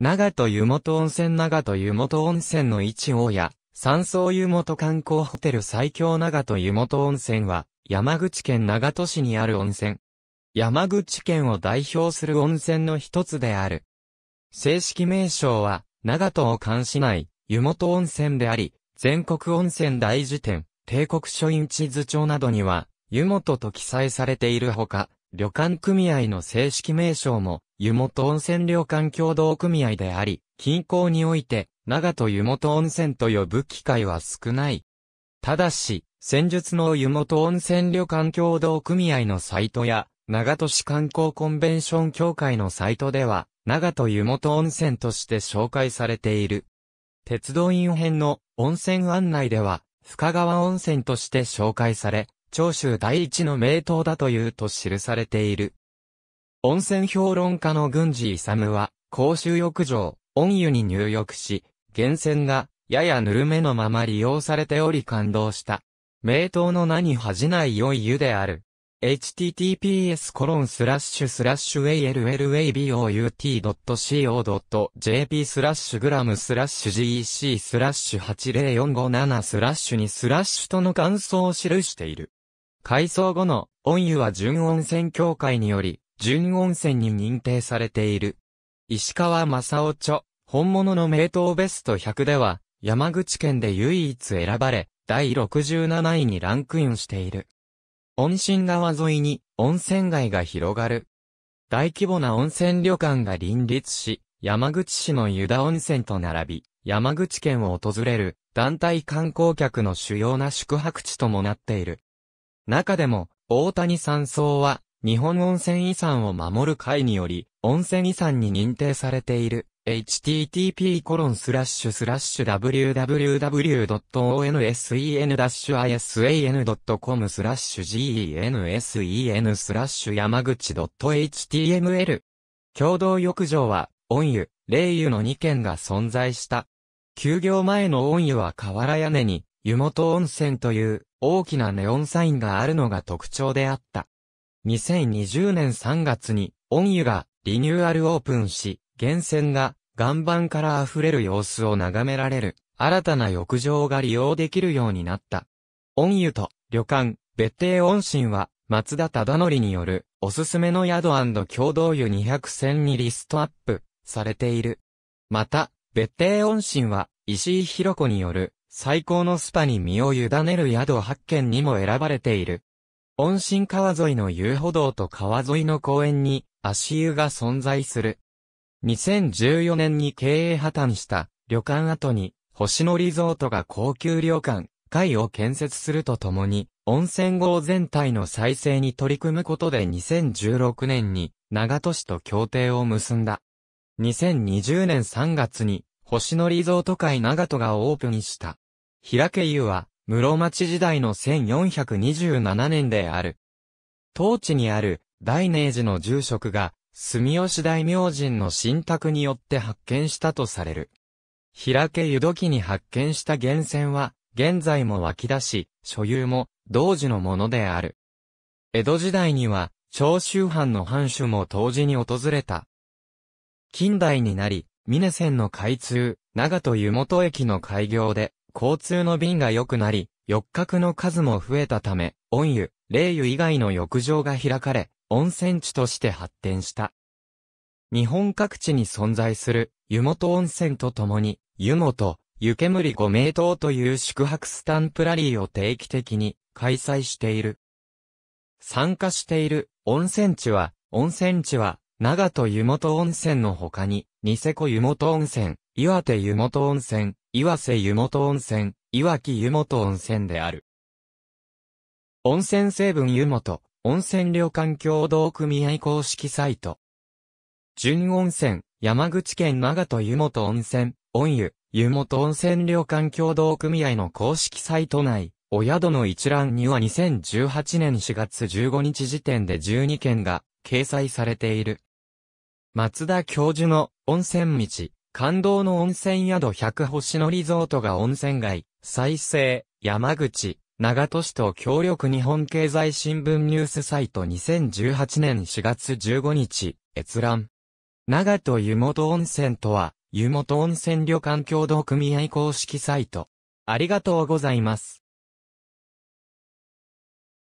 長戸湯本温泉長戸湯本温泉の一大家、山荘湯本観光ホテル最強長戸湯本温泉は、山口県長戸市にある温泉。山口県を代表する温泉の一つである。正式名称は、長戸を監視内、湯本温泉であり、全国温泉大辞典、帝国書院地図帳などには、湯本と記載されているほか、旅館組合の正式名称も、湯本温泉旅館協同組合であり、近郊において、長門湯本温泉と呼ぶ機会は少ない。ただし、戦術の湯本温泉旅館協同組合のサイトや、長門市観光コンベンション協会のサイトでは、長門湯本温泉として紹介されている。鉄道院編の温泉案内では、深川温泉として紹介され、長州第一の名湯だというと記されている。温泉評論家のイサムは、公衆浴場、温湯に入浴し、源泉が、ややぬるめのまま利用されており感動した。名刀の名に恥じない良い湯である。https コ l a l l a b o u t c o j p スラッシュグラムスラッシュ gec スラッシュ80457スラッシュにスラッシュとの感想を記している。改装後の温湯は純温泉協会により、純温泉に認定されている。石川正夫著、本物の名刀ベスト100では、山口県で唯一選ばれ、第67位にランクインしている。温泉川沿いに温泉街が広がる。大規模な温泉旅館が林立し、山口市の湯田温泉と並び、山口県を訪れる団体観光客の主要な宿泊地ともなっている。中でも、大谷山荘は日本温泉遺産を守る会により、温泉遺産に認定されている、http://www.onsen-isan.com スラッシュ gensen スラッシュ山口 .html 共同浴場は、温湯、霊湯の2軒が存在した。休業前の温湯は瓦屋根に、湯本温泉という大きなネオンサインがあるのが特徴であった。2020年3月に、温湯がリニューアルオープンし、源泉が岩盤から溢れる様子を眺められる、新たな浴場が利用できるようになった。温湯と旅館、別邸温心は、松田忠則による、おすすめの宿共同湯200選にリストアップ、されている。また、別邸温心は、石井博子による、最高のスパに身を委ねる宿8件にも選ばれている。温神川沿いの遊歩道と川沿いの公園に足湯が存在する。2014年に経営破綻した旅館跡に星野リゾートが高級旅館、会を建設するとともに、温泉郷全体の再生に取り組むことで2016年に長門市と協定を結んだ。2020年3月に星野リゾート会長門がオープンした。平家湯は室町時代の1427年である。当地にある大寧寺の住職が、住吉大明神の神託によって発見したとされる。平家湯土器に発見した源泉は、現在も湧き出し、所有も、同時のものである。江戸時代には、長州藩の藩主も当時に訪れた。近代になり、峰線の開通、長戸湯本駅の開業で、交通の便が良くなり、浴角の数も増えたため、温湯、霊湯以外の浴場が開かれ、温泉地として発展した。日本各地に存在する湯本温泉とともに、湯本、湯煙五名湯という宿泊スタンプラリーを定期的に開催している。参加している温泉地は、温泉地は、長戸湯本温泉の他に、ニセコ湯本温泉、岩手湯本温泉、岩瀬湯本温泉、岩木湯本温泉である。温泉成分湯本、温泉旅館協同組合公式サイト。純温泉、山口県長門湯本温泉、温湯、湯本温泉旅館協同組合の公式サイト内、お宿の一覧には2018年4月15日時点で12件が掲載されている。松田教授の温泉道、感動の温泉宿100星のリゾートが温泉街、再生、山口、長戸市と協力日本経済新聞ニュースサイト2018年4月15日、閲覧。長戸湯本温泉とは、湯本温泉旅館協同組合公式サイト。ありがとうございます。